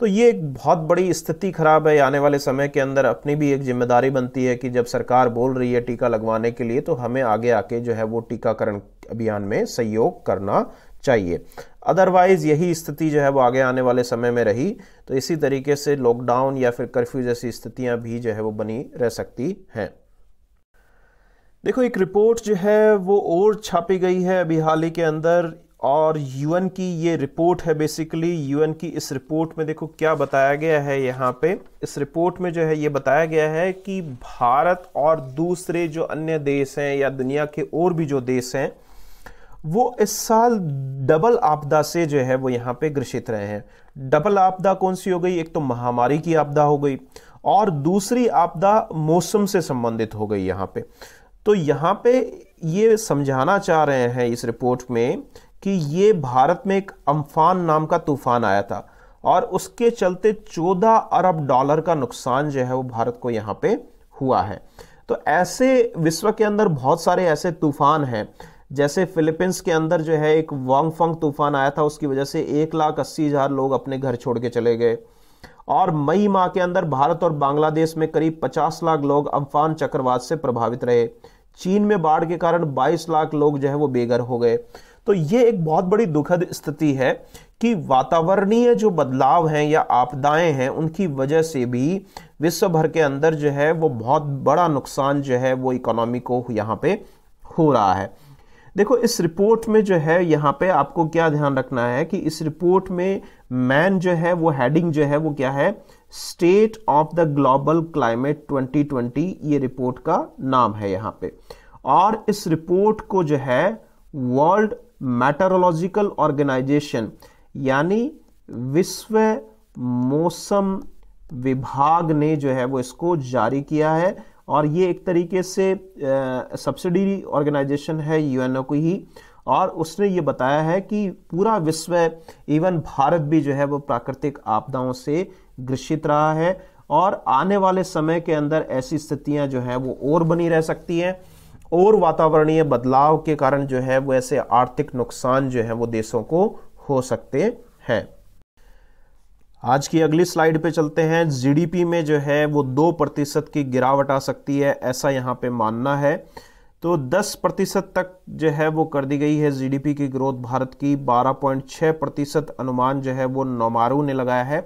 तो ये एक बहुत बड़ी स्थिति खराब है आने वाले समय के अंदर अपनी भी एक जिम्मेदारी बनती है कि जब सरकार बोल रही है टीका लगवाने के लिए तो हमें आगे आके जो है वो टीकाकरण अभियान में सहयोग करना चाहिए अदरवाइज़ यही स्थिति जो है वो आगे आने वाले समय में रही तो इसी तरीके से लॉकडाउन या फिर कर्फ्यू जैसी स्थितियां भी जो है वो बनी रह सकती हैं देखो एक रिपोर्ट जो है वो और छापी गई है अभी हाल ही के अंदर और यूएन की ये रिपोर्ट है बेसिकली यूएन की इस रिपोर्ट में देखो क्या बताया गया है यहाँ पे इस रिपोर्ट में जो है ये बताया गया है कि भारत और दूसरे जो अन्य देश हैं या दुनिया के और भी जो देश हैं वो इस साल डबल आपदा से जो है वो यहाँ पे ग्रसित रहे हैं डबल आपदा कौन सी हो गई एक तो महामारी की आपदा हो गई और दूसरी आपदा मौसम से संबंधित हो गई यहाँ पे तो यहाँ पे ये समझाना चाह रहे हैं इस रिपोर्ट में कि ये भारत में एक अम्फान नाम का तूफान आया था और उसके चलते 14 अरब डॉलर का नुकसान जो है वो भारत को यहाँ पे हुआ है तो ऐसे विश्व के अंदर बहुत सारे ऐसे तूफान हैं जैसे फिलीपींस के अंदर जो है एक वांग तूफान आया था उसकी वजह से एक लाख अस्सी हज़ार लोग अपने घर छोड़ के चले गए और मई माह के अंदर भारत और बांग्लादेश में करीब 50 लाख लोग अम्फान चक्रवात से प्रभावित रहे चीन में बाढ़ के कारण 22 लाख लोग जो है वो बेघर हो गए तो ये एक बहुत बड़ी दुखद स्थिति है कि वातावरणीय जो बदलाव हैं या आपदाएं हैं उनकी वजह से भी विश्व भर के अंदर जो है वो बहुत बड़ा नुकसान जो है वो इकोनॉमी को यहाँ पे हो रहा है देखो इस रिपोर्ट में जो है यहाँ पे आपको क्या ध्यान रखना है कि इस रिपोर्ट में मैन जो है वो हेडिंग जो है वो क्या है state of the global climate 2020 ये रिपोर्ट का नाम है यहाँ पे और इस रिपोर्ट को जो है वर्ल्ड मैटरोलॉजिकल ऑर्गेनाइजेशन यानी विश्व मौसम विभाग ने जो है वो इसको जारी किया है और ये एक तरीके से सब्सिडी ऑर्गेनाइजेशन है यूएनओ की ही और उसने ये बताया है कि पूरा विश्व इवन भारत भी जो है वो प्राकृतिक आपदाओं से ग्रसित रहा है और आने वाले समय के अंदर ऐसी स्थितियां जो है वो और बनी रह सकती हैं और वातावरणीय बदलाव के कारण जो है वो ऐसे आर्थिक नुकसान जो है वो देशों को हो सकते हैं आज की अगली स्लाइड पे चलते हैं जीडीपी में जो है वो दो प्रतिशत की गिरावट आ सकती है ऐसा यहाँ पे मानना है तो 10 प्रतिशत तक जो है वो कर दी गई है जीडीपी की ग्रोथ भारत की 12.6 प्रतिशत अनुमान जो है वो नोमारू ने लगाया है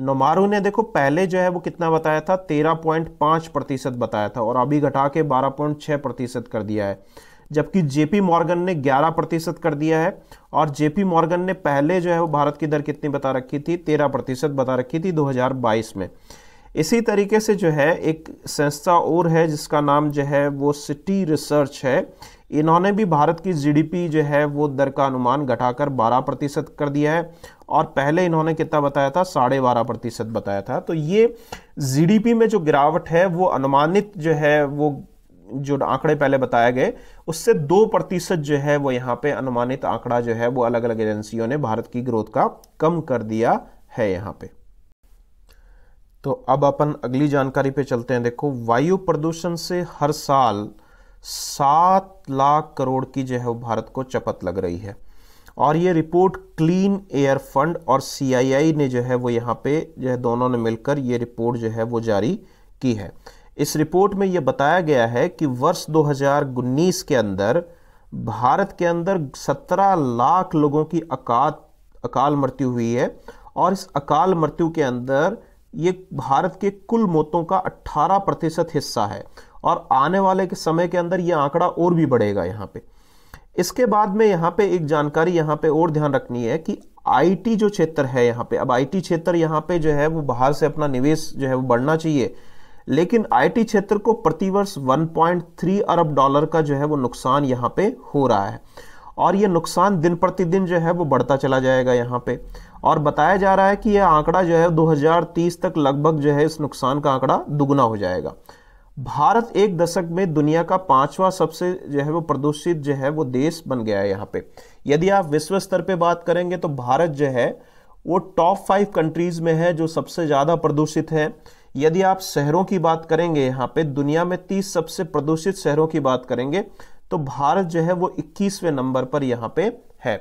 नोमारू ने देखो पहले जो है वो कितना बताया था तेरह पॉइंट पाँच प्रतिशत बताया था और अभी घटा के बारह पॉइंट छः प्रतिशत कर दिया है जबकि जेपी मॉर्गन ने 11 प्रतिशत कर दिया है और जेपी मॉर्गन ने पहले जो है वो भारत की दर कितनी बता रखी थी 13 प्रतिशत बता रखी थी 2022 में इसी तरीके से जो है एक संस्था और है जिसका नाम जो है वो सिटी रिसर्च है इन्होंने भी भारत की जीडीपी जो है वो दर का अनुमान घटाकर 12 प्रतिशत कर दिया है और पहले इन्होंने कितना बताया था साढ़े बारह प्रतिशत बताया था तो ये जीडीपी में जो गिरावट है वो अनुमानित जो है वो जो आंकड़े पहले बताए गए उससे दो प्रतिशत जो है वो यहाँ पे अनुमानित आंकड़ा जो है वो अलग अलग एजेंसियों ने भारत की ग्रोथ का कम कर दिया है यहाँ पे तो अब अपन अगली जानकारी पे चलते हैं देखो वायु प्रदूषण से हर साल सात लाख करोड़ की जो है वो भारत को चपत लग रही है और ये रिपोर्ट क्लीन एयर फंड और सीआईआई ने जो है वो यहाँ पे जो है दोनों ने मिलकर ये रिपोर्ट जो है वो जारी की है इस रिपोर्ट में ये बताया गया है कि वर्ष 2019 के अंदर भारत के अंदर 17 लाख लोगों की अकाल अकाल मृत्यु हुई है और इस अकाल मृत्यु के अंदर ये भारत के कुल मौतों का 18 प्रतिशत हिस्सा है और आने वाले के समय के अंदर ये आंकड़ा और भी बढ़ेगा यहाँ पे इसके बाद में यहाँ पे एक जानकारी यहाँ पे और ध्यान रखनी है कि आईटी जो क्षेत्र है यहाँ पे अब आईटी क्षेत्र यहाँ पे जो है वो बाहर से अपना निवेश जो है वो बढ़ना चाहिए लेकिन आईटी क्षेत्र को प्रतिवर्ष 1.3 अरब डॉलर का जो है वो नुकसान यहाँ पे हो रहा है और ये नुकसान दिन प्रतिदिन जो है वो बढ़ता चला जाएगा यहाँ पे और बताया जा रहा है कि यह आंकड़ा जो है 2030 तक लगभग जो है इस नुकसान का आंकड़ा दुगुना हो जाएगा भारत एक दशक में दुनिया का पांचवा सबसे जो है वो प्रदूषित जो है वो देश बन गया है यहाँ पे यदि आप विश्व स्तर पे बात करेंगे तो भारत जो है वो टॉप फाइव कंट्रीज में है जो सबसे ज़्यादा प्रदूषित है यदि आप शहरों की बात करेंगे यहाँ पे दुनिया में तीस सबसे प्रदूषित शहरों की बात करेंगे तो भारत जो है वो इक्कीसवें नंबर पर यहाँ पे है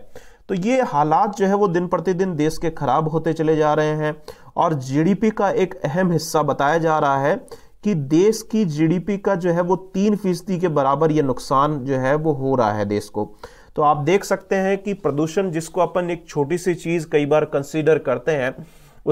तो ये हालात जो है वो दिन प्रतिदिन देश के खराब होते चले जा रहे हैं और जीडीपी का एक अहम हिस्सा बताया जा रहा है कि देश की जीडीपी का जो है वो तीन फीसदी के बराबर ये नुकसान जो है वो हो रहा है देश को तो आप देख सकते हैं कि प्रदूषण जिसको अपन एक छोटी सी चीज़ कई बार कंसीडर करते हैं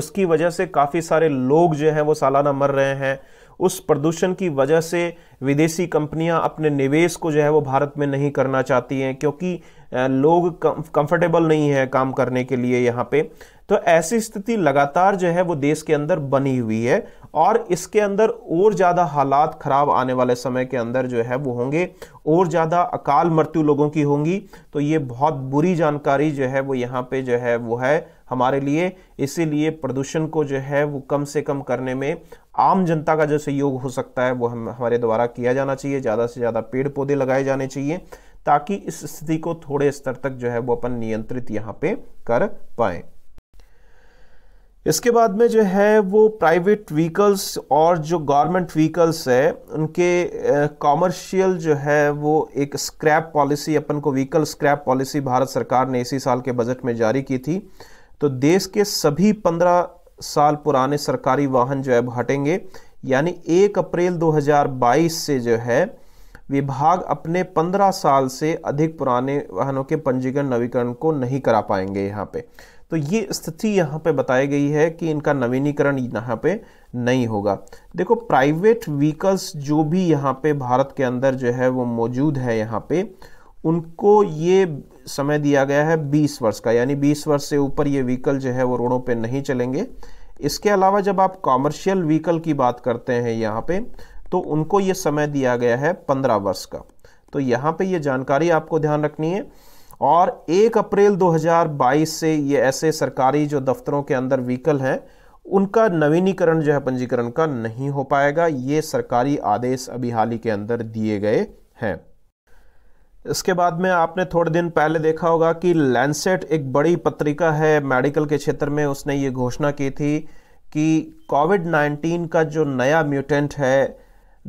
उसकी वजह से काफ़ी सारे लोग जो हैं वो सालाना मर रहे हैं उस प्रदूषण की वजह से विदेशी कंपनियां अपने निवेश को जो है वो भारत में नहीं करना चाहती हैं क्योंकि लोग कंफर्टेबल नहीं है काम करने के लिए यहाँ पे तो ऐसी स्थिति लगातार जो है वो देश के अंदर बनी हुई है और इसके अंदर और ज़्यादा हालात ख़राब आने वाले समय के अंदर जो है वो होंगे और ज़्यादा अकाल मृत्यु लोगों की होंगी तो ये बहुत बुरी जानकारी जो है वो यहाँ पे जो है वो है हमारे लिए इसीलिए प्रदूषण को जो है वो कम से कम करने में आम जनता का जो सहयोग हो सकता है वो हम हमारे द्वारा किया जाना चाहिए ज़्यादा से ज़्यादा पेड़ पौधे लगाए जाने चाहिए ताकि इस स्थिति को थोड़े स्तर तक जो है वो अपन नियंत्रित यहाँ पे कर पाए इसके बाद में जो है वो प्राइवेट व्हीकल्स और जो गवर्नमेंट व्हीकल्स है उनके कॉमर्शियल जो है वो एक स्क्रैप पॉलिसी अपन को व्हीकल स्क्रैप पॉलिसी भारत सरकार ने इसी साल के बजट में जारी की थी तो देश के सभी पंद्रह साल पुराने सरकारी वाहन जो है हटेंगे यानी एक अप्रैल 2022 से जो है विभाग अपने 15 साल से अधिक पुराने वाहनों के पंजीकरण नवीकरण को नहीं करा पाएंगे यहाँ पे तो ये स्थिति यहाँ पे बताई गई है कि इनका नवीनीकरण यहाँ पे नहीं होगा देखो प्राइवेट व्हीकल्स जो भी यहाँ पे भारत के अंदर जो है वो मौजूद है यहाँ पे उनको ये समय दिया गया है 20 वर्ष का यानी 20 वर्ष से ऊपर ये व्हीकल जो है वो रोडों पे नहीं चलेंगे इसके अलावा जब आप कॉमर्शियल व्हीकल की बात करते हैं यहाँ पे तो उनको ये समय दिया गया है 15 वर्ष का तो यहाँ पे ये जानकारी आपको ध्यान रखनी है और 1 अप्रैल 2022 से ये ऐसे सरकारी जो दफ्तरों के अंदर व्हीकल हैं उनका नवीनीकरण जो है पंजीकरण का नहीं हो पाएगा ये सरकारी आदेश अभी हाल ही के अंदर दिए गए हैं इसके बाद में आपने थोड़े दिन पहले देखा होगा कि लैंसेट एक बड़ी पत्रिका है मेडिकल के क्षेत्र में उसने ये घोषणा की थी कि कोविड 19 का जो नया म्यूटेंट है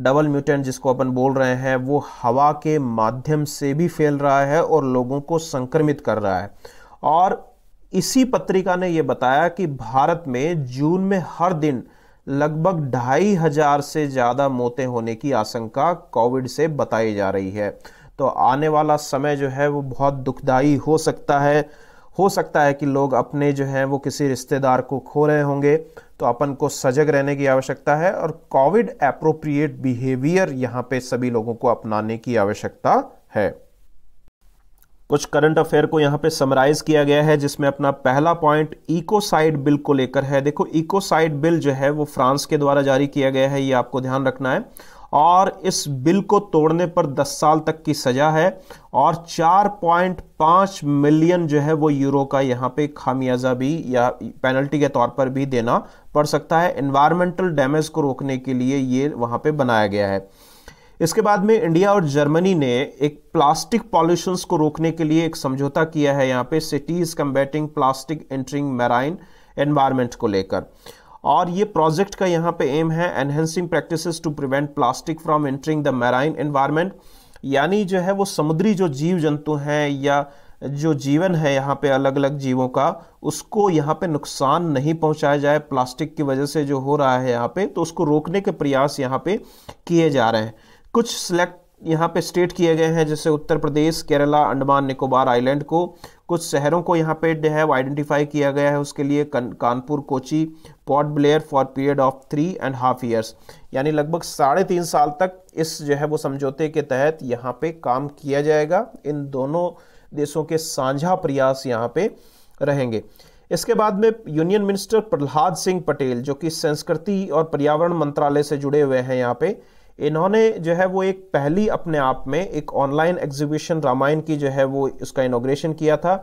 डबल म्यूटेंट जिसको अपन बोल रहे हैं वो हवा के माध्यम से भी फैल रहा है और लोगों को संक्रमित कर रहा है और इसी पत्रिका ने ये बताया कि भारत में जून में हर दिन लगभग ढाई हजार से ज़्यादा मौतें होने की आशंका कोविड से बताई जा रही है तो आने वाला समय जो है वो बहुत दुखदाई हो सकता है हो सकता है कि लोग अपने जो हैं वो किसी रिश्तेदार को खो रहे होंगे तो अपन को सजग रहने की आवश्यकता है और कोविड अप्रोप्रिएट बिहेवियर यहाँ पे सभी लोगों को अपनाने की आवश्यकता है कुछ करंट अफेयर को यहाँ पे समराइज किया गया है जिसमें अपना पहला पॉइंट इकोसाइड बिल को लेकर है देखो इकोसाइड बिल जो है वो फ्रांस के द्वारा जारी किया गया है ये आपको ध्यान रखना है और इस बिल को तोड़ने पर 10 साल तक की सज़ा है और 4.5 मिलियन जो है वो यूरो का यहाँ पे खामियाजा भी या पेनल्टी के तौर पर भी देना पड़ सकता है इन्वायरमेंटल डैमेज को रोकने के लिए ये वहाँ पे बनाया गया है इसके बाद में इंडिया और जर्मनी ने एक प्लास्टिक पॉल्यूशन को रोकने के लिए एक समझौता किया है यहाँ पे cities combating plastic entering marine environment को लेकर और ये प्रोजेक्ट का यहाँ पे एम है enhancing practices to prevent plastic from entering the marine environment यानी जो है वो समुद्री जो जीव जंतु हैं या जो जीवन है यहाँ पे अलग अलग जीवों का उसको यहाँ पे नुकसान नहीं पहुँचाया जाए प्लास्टिक की वजह से जो हो रहा है यहाँ पे तो उसको रोकने के प्रयास यहाँ पे किए जा रहे हैं कुछ सिलेक्ट यहाँ पे स्टेट किए गए हैं जैसे उत्तर प्रदेश केरला अंडमान निकोबार आइलैंड को कुछ शहरों को यहाँ पे जो है आइडेंटिफाई किया गया है उसके लिए Kanpur Kochi Port Blair for period of three and half years यानी लगभग साढ़े तीन साल तक इस जो है वो समझौते के तहत यहाँ पे काम किया जाएगा इन दोनों देशों के साझा प्रयास यहाँ पे रहेंगे इसके बाद में यूनियन मिनिस्टर प्रहलाद सिंह पटेल जो कि संस्कृति और पर्यावरण मंत्रालय से जुड़े हुए हैं यहाँ पे इन्होंने जो है वो एक पहली अपने आप में एक ऑनलाइन एग्जीबिशन रामायण की जो है वो उसका इनोग्रेशन किया था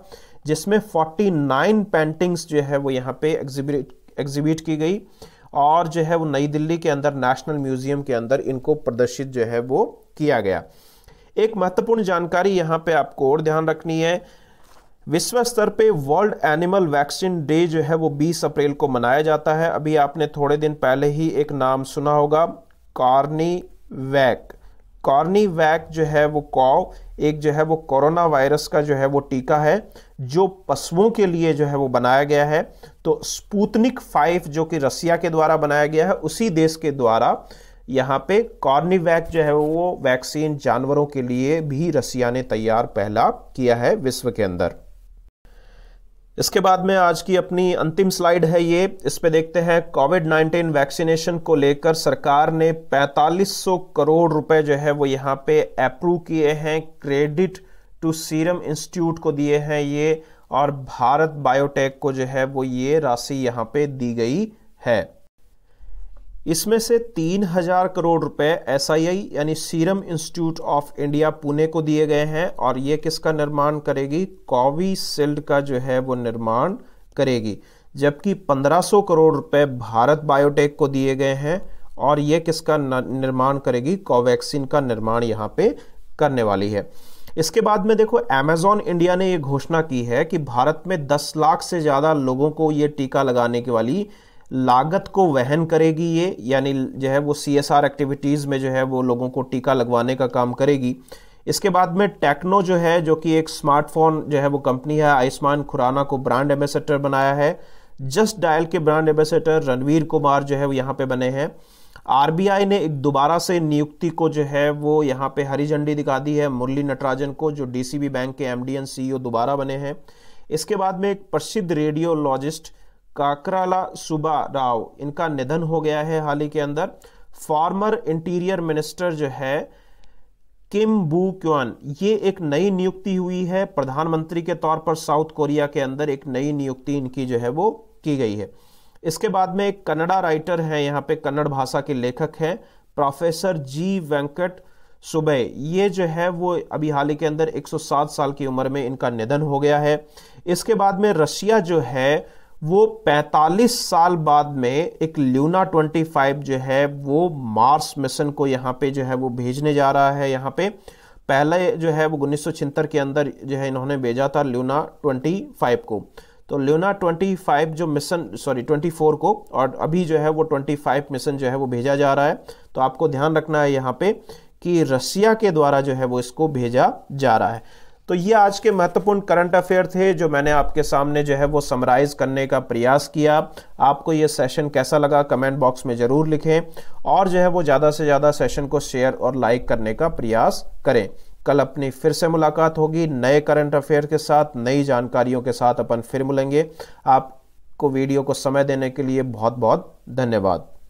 जिसमें 49 पेंटिंग्स जो है वो यहाँ पे एग्जीबिट एग्जीबिट की गई और जो है वो नई दिल्ली के अंदर नेशनल म्यूजियम के अंदर इनको प्रदर्शित जो है वो किया गया एक महत्वपूर्ण जानकारी यहाँ पे आपको और ध्यान रखनी है विश्व स्तर पे वर्ल्ड एनिमल वैक्सीन डे जो है वो 20 अप्रैल को मनाया जाता है अभी आपने थोड़े दिन पहले ही एक नाम सुना होगा कॉर्नी वैक कॉर्नी वैक जो है वो कॉ एक जो है वो कोरोना वायरस का जो है वो टीका है जो पशुओं के लिए जो है वो बनाया गया है तो स्पूतनिक फाइव जो कि रसिया के द्वारा बनाया गया है उसी देश के द्वारा यहाँ पे कॉर्निवैक जो है वो वैक्सीन जानवरों के लिए भी रसिया ने तैयार पहला किया है विश्व के अंदर इसके बाद में आज की अपनी अंतिम स्लाइड है ये इस पे देखते हैं कोविड 19 वैक्सीनेशन को लेकर सरकार ने 4500 करोड़ रुपए जो है वो यहाँ पे अप्रूव किए हैं क्रेडिट टू सीरम इंस्टीट्यूट को दिए हैं ये और भारत बायोटेक को जो है वो ये राशि यहाँ पे दी गई है इसमें से तीन हजार करोड़ रुपए एस यानी serum institute of India Pune को दिए गए हैं और ये किसका निर्माण करेगी कोविशील्ड का जो है वो निर्माण करेगी जबकि 1500 करोड़ रुपए भारत बायोटेक को दिए गए हैं और ये किसका निर्माण करेगी कोवैक्सीन का निर्माण यहाँ पे करने वाली है इसके बाद में देखो अमेजॉन इंडिया ने ये घोषणा की है कि भारत में 10 लाख से ज़्यादा लोगों को ये टीका लगाने की वाली लागत को वहन करेगी ये यानी जो है वो सी एक्टिविटीज़ में जो है वो लोगों को टीका लगवाने का काम करेगी इसके बाद में टेक्नो जो है जो कि एक स्मार्टफोन जो है वो कंपनी है आयुष्मान खुराना को ब्रांड एम्बेसडर बनाया है जस्ट डायल के ब्रांड एम्बेसडर रणवीर कुमार जो है वो यहाँ पे बने हैं आरबीआई ने एक दोबारा से नियुक्ति को जो है वो यहाँ पे हरी झंडी दिखा दी है मुरली नटराजन को जो डी बैंक के एमडी एंड e दोबारा बने हैं इसके बाद में एक प्रसिद्ध रेडियोलॉजिस्ट काकराला सुबा राव इनका निधन हो गया है हाल ही के अंदर फॉर्मर इंटीरियर मिनिस्टर जो है किम बू क्यून ये एक नई नियुक्ति हुई है प्रधानमंत्री के तौर पर साउथ कोरिया के अंदर एक नई नियुक्ति इनकी जो है वो की गई है इसके बाद में एक कन्नड़ा राइटर है यहाँ पे कन्नड़ भाषा के लेखक हैं प्रोफेसर जी वेंकट सुबह ये जो है वो अभी हाल ही के अंदर 107 साल की उम्र में इनका निधन हो गया है इसके बाद में रशिया जो है वो 45 साल बाद में एक ल्यूना 25 जो है वो मार्स मिशन को यहाँ पे जो है वो भेजने जा रहा है यहाँ पे पहले जो है वो उन्नीस के अंदर जो है इन्होंने भेजा था ल्यूना 25 को तो ल्यूना 25 जो मिशन सॉरी 24 को और अभी जो है वो 25 मिशन जो है वो भेजा जा रहा है तो आपको ध्यान रखना है यहाँ पे कि रसिया के द्वारा जो है वो इसको भेजा जा रहा है तो ये आज के महत्वपूर्ण करंट अफेयर थे जो मैंने आपके सामने जो है वो समराइज़ करने का प्रयास किया आपको ये सेशन कैसा लगा कमेंट बॉक्स में ज़रूर लिखें और जो है वो ज़्यादा से ज़्यादा सेशन को शेयर और लाइक करने का प्रयास करें कल अपनी फिर से मुलाकात होगी नए करंट अफेयर के साथ नई जानकारियों के साथ अपन फिर मिलेंगे आपको वीडियो को समय देने के लिए बहुत बहुत धन्यवाद